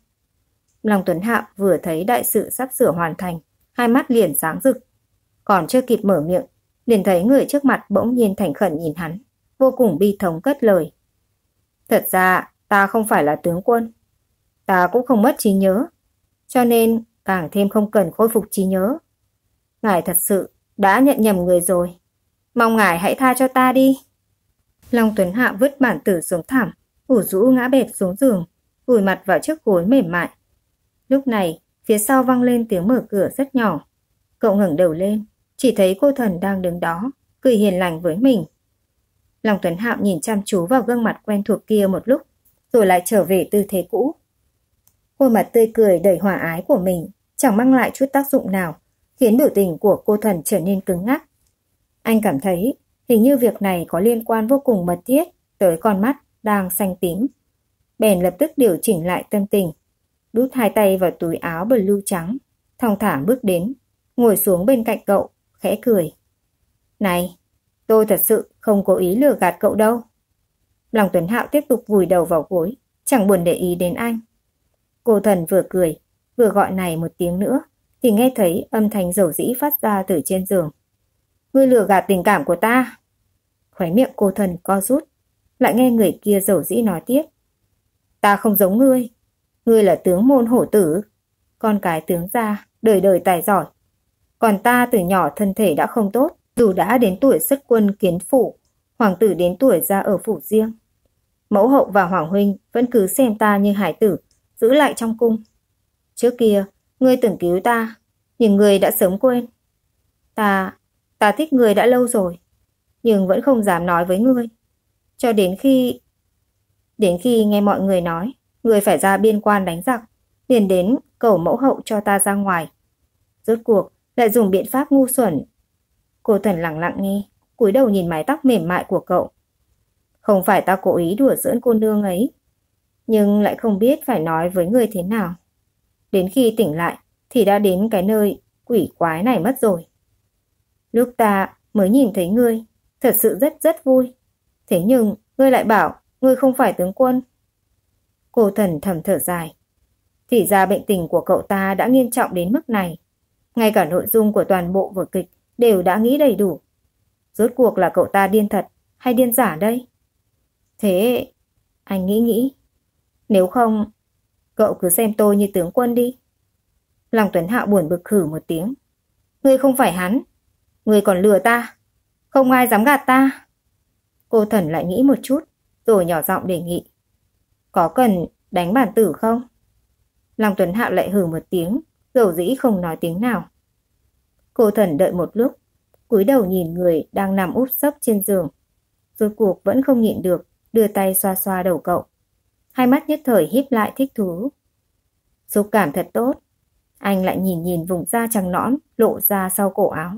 Lòng Tuấn Hạo vừa thấy đại sự sắp sửa hoàn thành, hai mắt liền sáng rực. Còn chưa kịp mở miệng, liền thấy người trước mặt bỗng nhiên thành khẩn nhìn hắn, vô cùng bi thống cất lời. Thật ra, ta không phải là tướng quân. Ta cũng không mất trí nhớ, cho nên càng thêm không cần khôi phục trí nhớ. Ngài thật sự đã nhận nhầm người rồi. Mong ngài hãy tha cho ta đi. Long Tuấn Hạ vứt bản tử xuống thảm, ủ rũ ngã bẹp xuống giường, vùi mặt vào chiếc gối mềm mại. Lúc này, phía sau vang lên tiếng mở cửa rất nhỏ. Cậu ngẩng đầu lên, chỉ thấy cô thần đang đứng đó, cười hiền lành với mình. Lòng Tuấn Hạo nhìn chăm chú vào gương mặt quen thuộc kia một lúc, rồi lại trở về tư thế cũ. Khuôn mặt tươi cười đầy hòa ái của mình chẳng mang lại chút tác dụng nào, khiến biểu tình của cô thần trở nên cứng ngắc. Anh cảm thấy hình như việc này có liên quan vô cùng mật thiết tới con mắt đang xanh tím. Bèn lập tức điều chỉnh lại tâm tình, đút hai tay vào túi áo blue trắng, thong thả bước đến, ngồi xuống bên cạnh cậu khẽ cười. Này, tôi thật sự không cố ý lừa gạt cậu đâu. Lòng Tuấn Hạo tiếp tục vùi đầu vào gối, chẳng buồn để ý đến anh. Cô thần vừa cười, vừa gọi này một tiếng nữa, thì nghe thấy âm thanh dầu dĩ phát ra từ trên giường. Ngươi lừa gạt tình cảm của ta. Khóe miệng cô thần co rút, lại nghe người kia dầu dĩ nói tiếp. Ta không giống ngươi, ngươi là tướng môn hổ tử, con cái tướng gia, đời đời tài giỏi, còn ta từ nhỏ thân thể đã không tốt, dù đã đến tuổi xuất quân kiến phủ, hoàng tử đến tuổi ra ở phủ riêng. Mẫu hậu và hoàng huynh vẫn cứ xem ta như hải tử, giữ lại trong cung. Trước kia, ngươi tưởng cứu ta, nhưng ngươi đã sớm quên. Ta, ta thích ngươi đã lâu rồi, nhưng vẫn không dám nói với ngươi. Cho đến khi... Đến khi nghe mọi người nói, ngươi phải ra biên quan đánh giặc, liền đến cầu mẫu hậu cho ta ra ngoài. Rốt cuộc, lại dùng biện pháp ngu xuẩn. Cô thần lặng lặng nghe, cúi đầu nhìn mái tóc mềm mại của cậu. Không phải ta cố ý đùa giỡn cô nương ấy, nhưng lại không biết phải nói với người thế nào. Đến khi tỉnh lại thì đã đến cái nơi quỷ quái này mất rồi. Lúc ta mới nhìn thấy ngươi, thật sự rất rất vui. Thế nhưng ngươi lại bảo ngươi không phải tướng quân. Cô thần thầm thở dài. Thì ra bệnh tình của cậu ta đã nghiêm trọng đến mức này. Ngay cả nội dung của toàn bộ vở kịch đều đã nghĩ đầy đủ. Rốt cuộc là cậu ta điên thật hay điên giả đây? Thế, anh nghĩ nghĩ. Nếu không, cậu cứ xem tôi như tướng quân đi. Lòng Tuấn Hạo buồn bực khử một tiếng. Ngươi không phải hắn, ngươi còn lừa ta. Không ai dám gạt ta. Cô thần lại nghĩ một chút, rồi nhỏ giọng đề nghị. Có cần đánh bản tử không? Lòng Tuấn Hạo lại hử một tiếng, dầu dĩ không nói tiếng nào cô thần đợi một lúc, cúi đầu nhìn người đang nằm úp sấp trên giường. Rốt cuộc vẫn không nhịn được, đưa tay xoa xoa đầu cậu. Hai mắt nhất thời híp lại thích thú. Xúc cảm thật tốt. Anh lại nhìn nhìn vùng da trắng nõn, lộ ra sau cổ áo.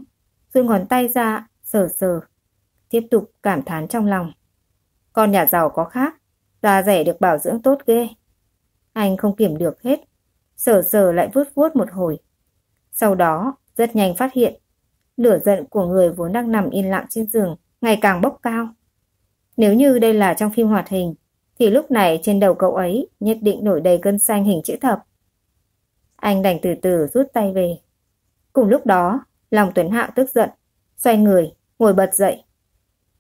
Rồi ngón tay ra, sờ sờ. Tiếp tục cảm thán trong lòng. Con nhà giàu có khác, da rẻ được bảo dưỡng tốt ghê. Anh không kiểm được hết, sờ sờ lại vuốt vuốt một hồi. Sau đó, rất nhanh phát hiện, lửa giận của người vốn đang nằm yên lặng trên giường ngày càng bốc cao. Nếu như đây là trong phim hoạt hình, thì lúc này trên đầu cậu ấy nhất định nổi đầy gân xanh hình chữ thập. Anh đành từ từ rút tay về. Cùng lúc đó, lòng Tuấn Hạo tức giận, xoay người, ngồi bật dậy.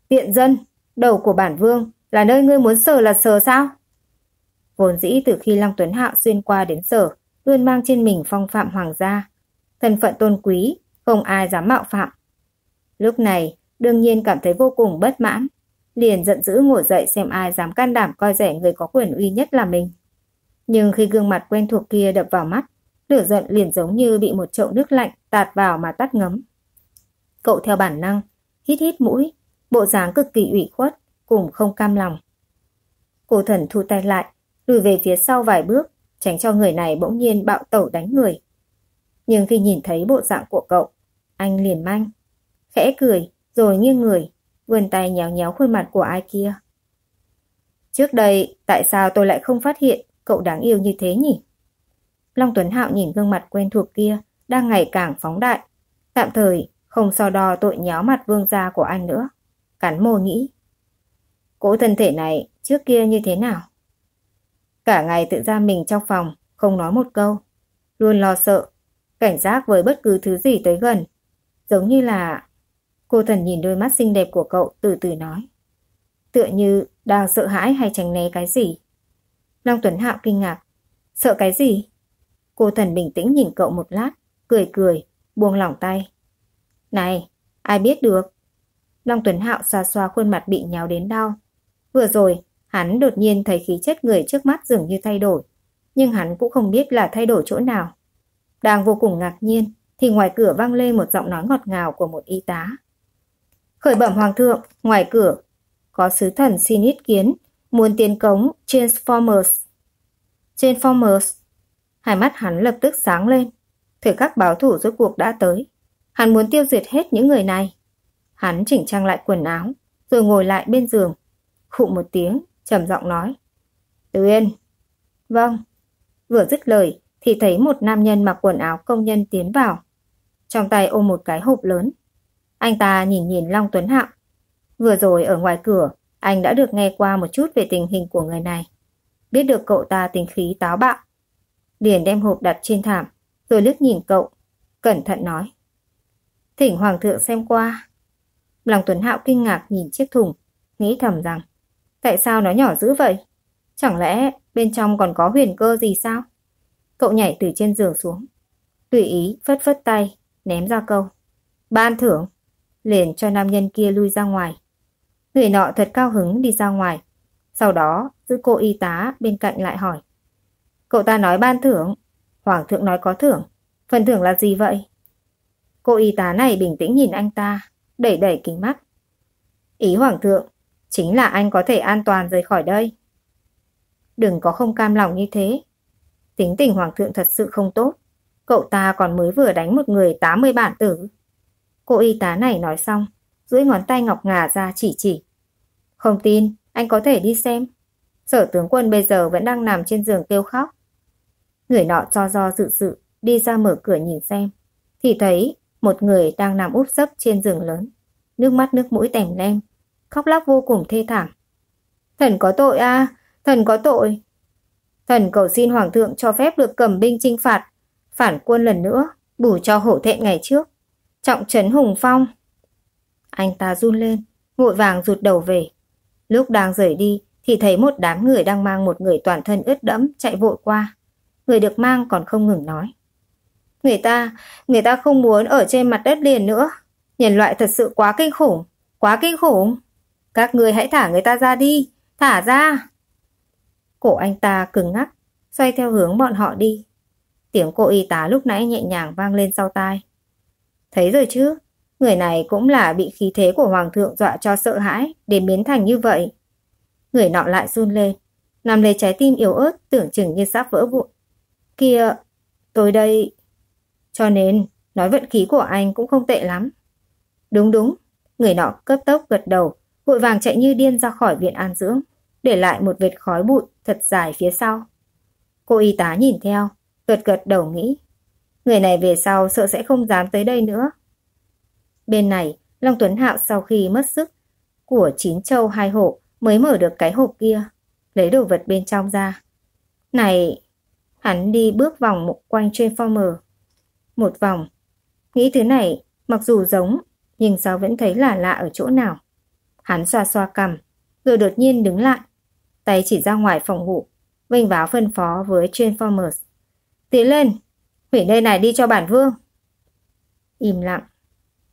Tiện dân, đầu của bản vương là nơi ngươi muốn sờ là sờ sao? Vốn dĩ từ khi Long Tuấn Hạo xuyên qua đến sở, luôn mang trên mình phong phạm hoàng gia thân phận tôn quý, không ai dám mạo phạm. Lúc này, đương nhiên cảm thấy vô cùng bất mãn, liền giận dữ ngồi dậy xem ai dám can đảm coi rẻ người có quyền uy nhất là mình. Nhưng khi gương mặt quen thuộc kia đập vào mắt, lửa giận liền giống như bị một chậu nước lạnh tạt vào mà tắt ngấm. Cậu theo bản năng, hít hít mũi, bộ dáng cực kỳ ủy khuất, cùng không cam lòng. Cổ thần thu tay lại, lùi về phía sau vài bước, tránh cho người này bỗng nhiên bạo tẩu đánh người nhưng khi nhìn thấy bộ dạng của cậu, anh liền manh. Khẽ cười, rồi nghiêng người, vươn tay nhéo nhéo khuôn mặt của ai kia. Trước đây, tại sao tôi lại không phát hiện cậu đáng yêu như thế nhỉ? Long Tuấn Hạo nhìn gương mặt quen thuộc kia, đang ngày càng phóng đại. Tạm thời, không so đo tội nhéo mặt vương gia của anh nữa. Cắn mồ nghĩ. Cỗ thân thể này trước kia như thế nào? Cả ngày tự ra mình trong phòng, không nói một câu. Luôn lo sợ, cảnh giác với bất cứ thứ gì tới gần. Giống như là... Cô thần nhìn đôi mắt xinh đẹp của cậu từ từ nói. Tựa như đang sợ hãi hay tránh né cái gì. Long Tuấn Hạo kinh ngạc. Sợ cái gì? Cô thần bình tĩnh nhìn cậu một lát, cười cười, buông lỏng tay. Này, ai biết được? Long Tuấn Hạo xoa xoa khuôn mặt bị nhào đến đau. Vừa rồi, hắn đột nhiên thấy khí chất người trước mắt dường như thay đổi. Nhưng hắn cũng không biết là thay đổi chỗ nào. Đang vô cùng ngạc nhiên, thì ngoài cửa vang lên một giọng nói ngọt ngào của một y tá. Khởi bẩm hoàng thượng, ngoài cửa, có sứ thần xin ý kiến, muốn tiến cống Transformers. Transformers. Hai mắt hắn lập tức sáng lên. Thời các báo thủ rốt cuộc đã tới. Hắn muốn tiêu diệt hết những người này. Hắn chỉnh trang lại quần áo, rồi ngồi lại bên giường. Khụ một tiếng, trầm giọng nói. Tuyên. Vâng. Vừa dứt lời, thì thấy một nam nhân mặc quần áo công nhân tiến vào. Trong tay ôm một cái hộp lớn. Anh ta nhìn nhìn Long Tuấn Hạo. Vừa rồi ở ngoài cửa, anh đã được nghe qua một chút về tình hình của người này. Biết được cậu ta tính khí táo bạo. Liền đem hộp đặt trên thảm, rồi lướt nhìn cậu, cẩn thận nói. Thỉnh Hoàng thượng xem qua. Long Tuấn Hạo kinh ngạc nhìn chiếc thùng, nghĩ thầm rằng, tại sao nó nhỏ dữ vậy? Chẳng lẽ bên trong còn có huyền cơ gì sao? Cậu nhảy từ trên giường xuống. Tùy ý phất phất tay, ném ra câu. Ban thưởng. Liền cho nam nhân kia lui ra ngoài. Người nọ thật cao hứng đi ra ngoài. Sau đó giữ cô y tá bên cạnh lại hỏi. Cậu ta nói ban thưởng. Hoàng thượng nói có thưởng. Phần thưởng là gì vậy? Cô y tá này bình tĩnh nhìn anh ta, đẩy đẩy kính mắt. Ý hoàng thượng, chính là anh có thể an toàn rời khỏi đây. Đừng có không cam lòng như thế. Tính tình hoàng thượng thật sự không tốt. Cậu ta còn mới vừa đánh một người 80 bản tử. Cô y tá này nói xong, duỗi ngón tay ngọc ngà ra chỉ chỉ. Không tin, anh có thể đi xem. Sở tướng quân bây giờ vẫn đang nằm trên giường kêu khóc. Người nọ do do dự dự, đi ra mở cửa nhìn xem. Thì thấy một người đang nằm úp sấp trên giường lớn. Nước mắt nước mũi tèm lem, khóc lóc vô cùng thê thảm. Thần có tội a à, thần có tội, Thần cầu xin Hoàng thượng cho phép được cầm binh trinh phạt, phản quân lần nữa, bù cho hổ thẹn ngày trước. Trọng trấn hùng phong. Anh ta run lên, vội vàng rụt đầu về. Lúc đang rời đi thì thấy một đám người đang mang một người toàn thân ướt đẫm chạy vội qua. Người được mang còn không ngừng nói. Người ta, người ta không muốn ở trên mặt đất liền nữa. Nhân loại thật sự quá kinh khủng, quá kinh khủng. Các người hãy thả người ta ra đi, thả ra. Cổ anh ta cứng ngắc, xoay theo hướng bọn họ đi. Tiếng cô y tá lúc nãy nhẹ nhàng vang lên sau tai. Thấy rồi chứ, người này cũng là bị khí thế của hoàng thượng dọa cho sợ hãi để biến thành như vậy. Người nọ lại run lên, nằm lấy trái tim yếu ớt tưởng chừng như sắp vỡ vụn. Kìa, tôi đây... Cho nên, nói vận khí của anh cũng không tệ lắm. Đúng đúng, người nọ cấp tốc gật đầu, vội vàng chạy như điên ra khỏi viện an dưỡng, để lại một vệt khói bụi thật dài phía sau. Cô y tá nhìn theo, gật gật đầu nghĩ. Người này về sau sợ sẽ không dám tới đây nữa. Bên này, Long Tuấn Hạo sau khi mất sức, của chín châu hai hộ mới mở được cái hộp kia, lấy đồ vật bên trong ra. Này, hắn đi bước vòng một quanh Transformer. Một vòng. Nghĩ thứ này, mặc dù giống, nhưng sao vẫn thấy là lạ ở chỗ nào. Hắn xoa xoa cầm, rồi đột nhiên đứng lại, tay chỉ ra ngoài phòng ngủ, vinh báo phân phó với Transformers. Tiến lên, hủy nơi này đi cho bản vương. Im lặng,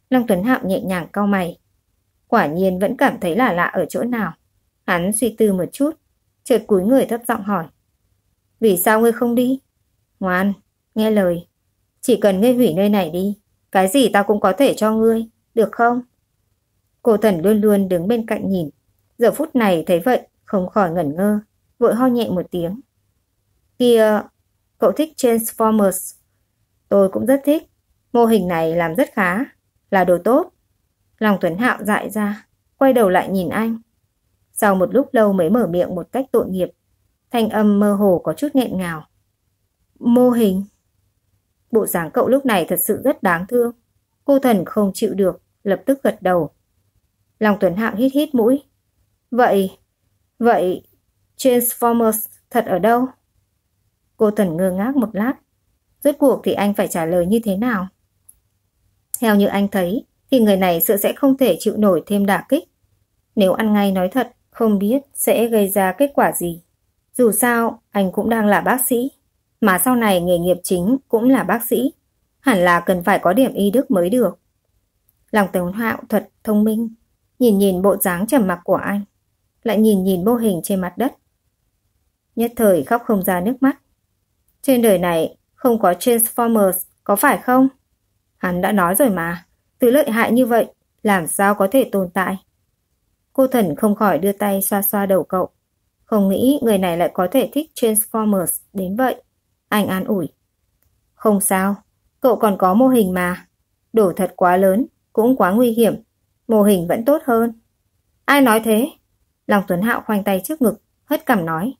long Tuấn Hạo nhẹ nhàng cau mày. Quả nhiên vẫn cảm thấy là lạ ở chỗ nào. Hắn suy tư một chút, chợt cúi người thấp giọng hỏi. Vì sao ngươi không đi? Ngoan, nghe lời. Chỉ cần ngươi hủy nơi này đi, cái gì ta cũng có thể cho ngươi, được không? Cô thần luôn luôn đứng bên cạnh nhìn. Giờ phút này thấy vậy, không khỏi ngẩn ngơ, vội ho nhẹ một tiếng. Kia, cậu thích Transformers. Tôi cũng rất thích, mô hình này làm rất khá, là đồ tốt. Lòng Tuấn Hạo dại ra, quay đầu lại nhìn anh. Sau một lúc lâu mới mở miệng một cách tội nghiệp, thanh âm mơ hồ có chút nghẹn ngào. Mô hình. Bộ dáng cậu lúc này thật sự rất đáng thương. Cô thần không chịu được, lập tức gật đầu. Lòng Tuấn Hạo hít hít mũi. Vậy, Vậy Transformers thật ở đâu? Cô Thần ngơ ngác một lát. Rốt cuộc thì anh phải trả lời như thế nào? Theo như anh thấy, thì người này sợ sẽ không thể chịu nổi thêm đả kích. Nếu ăn ngay nói thật, không biết sẽ gây ra kết quả gì. Dù sao, anh cũng đang là bác sĩ, mà sau này nghề nghiệp chính cũng là bác sĩ. Hẳn là cần phải có điểm y đức mới được. Lòng Tống Hạo thật thông minh, nhìn nhìn bộ dáng trầm mặc của anh lại nhìn nhìn mô hình trên mặt đất. Nhất thời khóc không ra nước mắt. Trên đời này không có Transformers, có phải không? Hắn đã nói rồi mà, từ lợi hại như vậy, làm sao có thể tồn tại? Cô thần không khỏi đưa tay xoa xoa đầu cậu. Không nghĩ người này lại có thể thích Transformers đến vậy. Anh an ủi. Không sao, cậu còn có mô hình mà. Đổ thật quá lớn, cũng quá nguy hiểm. Mô hình vẫn tốt hơn. Ai nói thế? Long Tuấn Hạo khoanh tay trước ngực, hất cằm nói.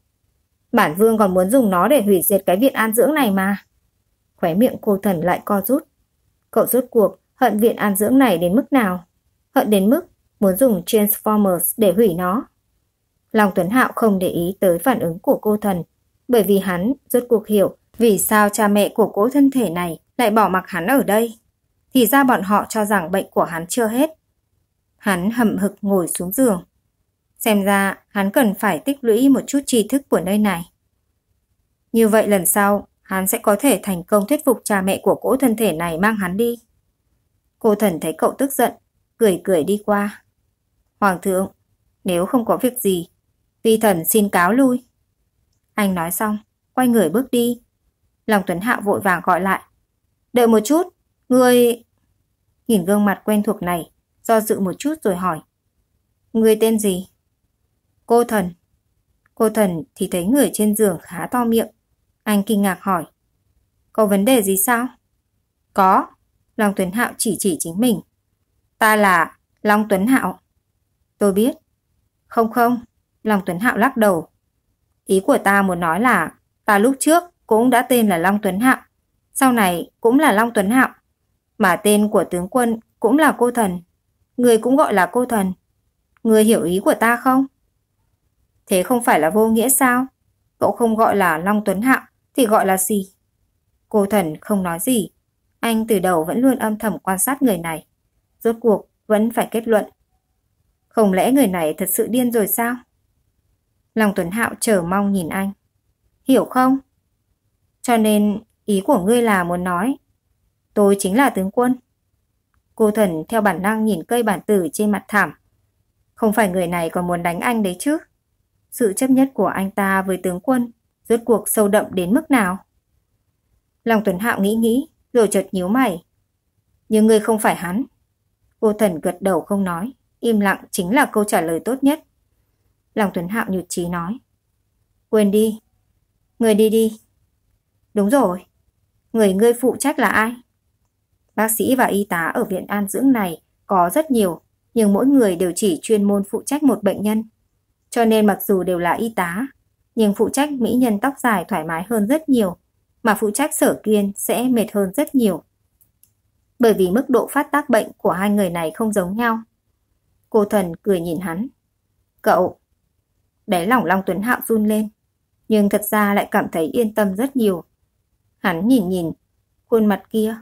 Bản vương còn muốn dùng nó để hủy diệt cái viện an dưỡng này mà. Khóe miệng cô thần lại co rút. Cậu rốt cuộc hận viện an dưỡng này đến mức nào? Hận đến mức muốn dùng Transformers để hủy nó. Long Tuấn Hạo không để ý tới phản ứng của cô thần, bởi vì hắn rốt cuộc hiểu vì sao cha mẹ của cỗ thân thể này lại bỏ mặc hắn ở đây. Thì ra bọn họ cho rằng bệnh của hắn chưa hết. Hắn hậm hực ngồi xuống giường. Xem ra hắn cần phải tích lũy một chút tri thức của nơi này. Như vậy lần sau, hắn sẽ có thể thành công thuyết phục cha mẹ của cỗ thân thể này mang hắn đi. Cô thần thấy cậu tức giận, cười cười đi qua. Hoàng thượng, nếu không có việc gì, vi thần xin cáo lui. Anh nói xong, quay người bước đi. Lòng Tuấn Hạo vội vàng gọi lại. Đợi một chút, ngươi Nhìn gương mặt quen thuộc này, do dự một chút rồi hỏi. Người tên gì? Cô thần. Cô thần thì thấy người trên giường khá to miệng. Anh kinh ngạc hỏi. Có vấn đề gì sao? Có. Long Tuấn Hạo chỉ chỉ chính mình. Ta là Long Tuấn Hạo. Tôi biết. Không không. Long Tuấn Hạo lắc đầu. Ý của ta muốn nói là ta lúc trước cũng đã tên là Long Tuấn Hạo. Sau này cũng là Long Tuấn Hạo. Mà tên của tướng quân cũng là cô thần. Người cũng gọi là cô thần. Người hiểu ý của ta không? Thế không phải là vô nghĩa sao? Cậu không gọi là Long Tuấn Hạo thì gọi là gì? Cô thần không nói gì. Anh từ đầu vẫn luôn âm thầm quan sát người này. Rốt cuộc vẫn phải kết luận. Không lẽ người này thật sự điên rồi sao? Long Tuấn Hạo chờ mong nhìn anh. Hiểu không? Cho nên ý của ngươi là muốn nói. Tôi chính là tướng quân. Cô thần theo bản năng nhìn cây bản tử trên mặt thảm. Không phải người này còn muốn đánh anh đấy chứ? sự chấp nhất của anh ta với tướng quân rốt cuộc sâu đậm đến mức nào. Lòng Tuấn Hạo nghĩ nghĩ, rồi chợt nhíu mày. Nhưng ngươi không phải hắn. Vô thần gật đầu không nói, im lặng chính là câu trả lời tốt nhất. Lòng Tuấn Hạo nhụt trí nói. Quên đi, người đi đi. Đúng rồi, người ngươi phụ trách là ai? Bác sĩ và y tá ở viện an dưỡng này có rất nhiều, nhưng mỗi người đều chỉ chuyên môn phụ trách một bệnh nhân. Cho nên mặc dù đều là y tá, nhưng phụ trách mỹ nhân tóc dài thoải mái hơn rất nhiều, mà phụ trách sở kiên sẽ mệt hơn rất nhiều. Bởi vì mức độ phát tác bệnh của hai người này không giống nhau. Cô thần cười nhìn hắn. Cậu! Đáy lòng Long Tuấn Hạo run lên, nhưng thật ra lại cảm thấy yên tâm rất nhiều. Hắn nhìn nhìn, khuôn mặt kia,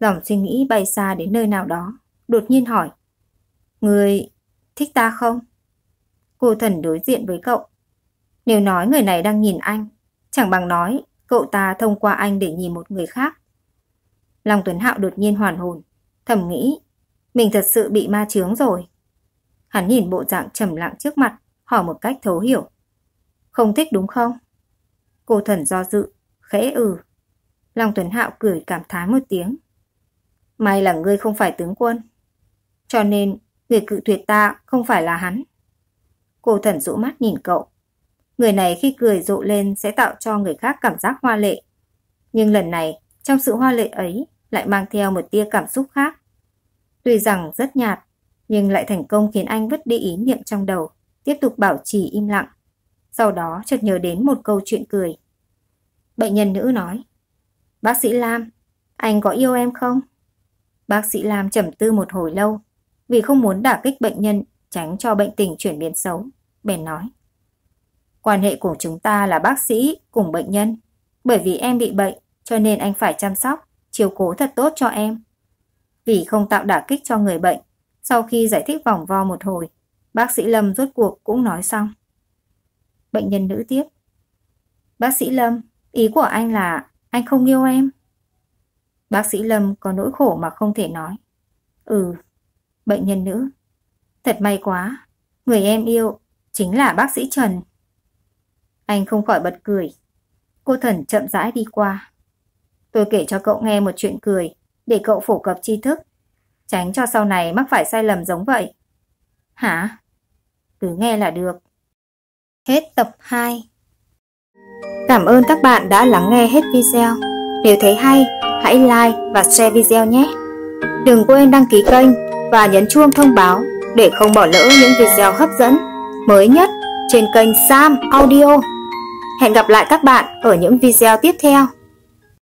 dòng suy nghĩ bay xa đến nơi nào đó, đột nhiên hỏi. Người thích ta không? cô thần đối diện với cậu. Nếu nói người này đang nhìn anh, chẳng bằng nói cậu ta thông qua anh để nhìn một người khác. Long Tuấn Hạo đột nhiên hoàn hồn, thầm nghĩ, mình thật sự bị ma chướng rồi. Hắn nhìn bộ dạng trầm lặng trước mặt, hỏi một cách thấu hiểu. Không thích đúng không? Cô thần do dự, khẽ ừ. Long Tuấn Hạo cười cảm thán một tiếng. May là ngươi không phải tướng quân. Cho nên, người cự tuyệt ta không phải là hắn. Cô thần rũ mắt nhìn cậu. Người này khi cười rộ lên sẽ tạo cho người khác cảm giác hoa lệ. Nhưng lần này, trong sự hoa lệ ấy lại mang theo một tia cảm xúc khác. Tuy rằng rất nhạt, nhưng lại thành công khiến anh vứt đi ý niệm trong đầu, tiếp tục bảo trì im lặng. Sau đó chợt nhớ đến một câu chuyện cười. Bệnh nhân nữ nói, Bác sĩ Lam, anh có yêu em không? Bác sĩ Lam trầm tư một hồi lâu, vì không muốn đả kích bệnh nhân tránh cho bệnh tình chuyển biến xấu, bèn nói. Quan hệ của chúng ta là bác sĩ cùng bệnh nhân. Bởi vì em bị bệnh, cho nên anh phải chăm sóc, chiều cố thật tốt cho em. Vì không tạo đả kích cho người bệnh, sau khi giải thích vòng vo một hồi, bác sĩ Lâm rốt cuộc cũng nói xong. Bệnh nhân nữ tiếp. Bác sĩ Lâm, ý của anh là anh không yêu em. Bác sĩ Lâm có nỗi khổ mà không thể nói. Ừ, bệnh nhân nữ Thật may quá, người em yêu chính là bác sĩ Trần. Anh không khỏi bật cười. Cô thần chậm rãi đi qua. Tôi kể cho cậu nghe một chuyện cười để cậu phổ cập tri thức. Tránh cho sau này mắc phải sai lầm giống vậy. Hả? Cứ nghe là được. Hết tập 2 Cảm ơn các bạn đã lắng nghe hết video. Nếu thấy hay, hãy like và share video nhé. Đừng quên đăng ký kênh và nhấn chuông thông báo để không bỏ lỡ những video hấp dẫn mới nhất trên kênh Sam Audio. Hẹn gặp lại các bạn ở những video tiếp theo.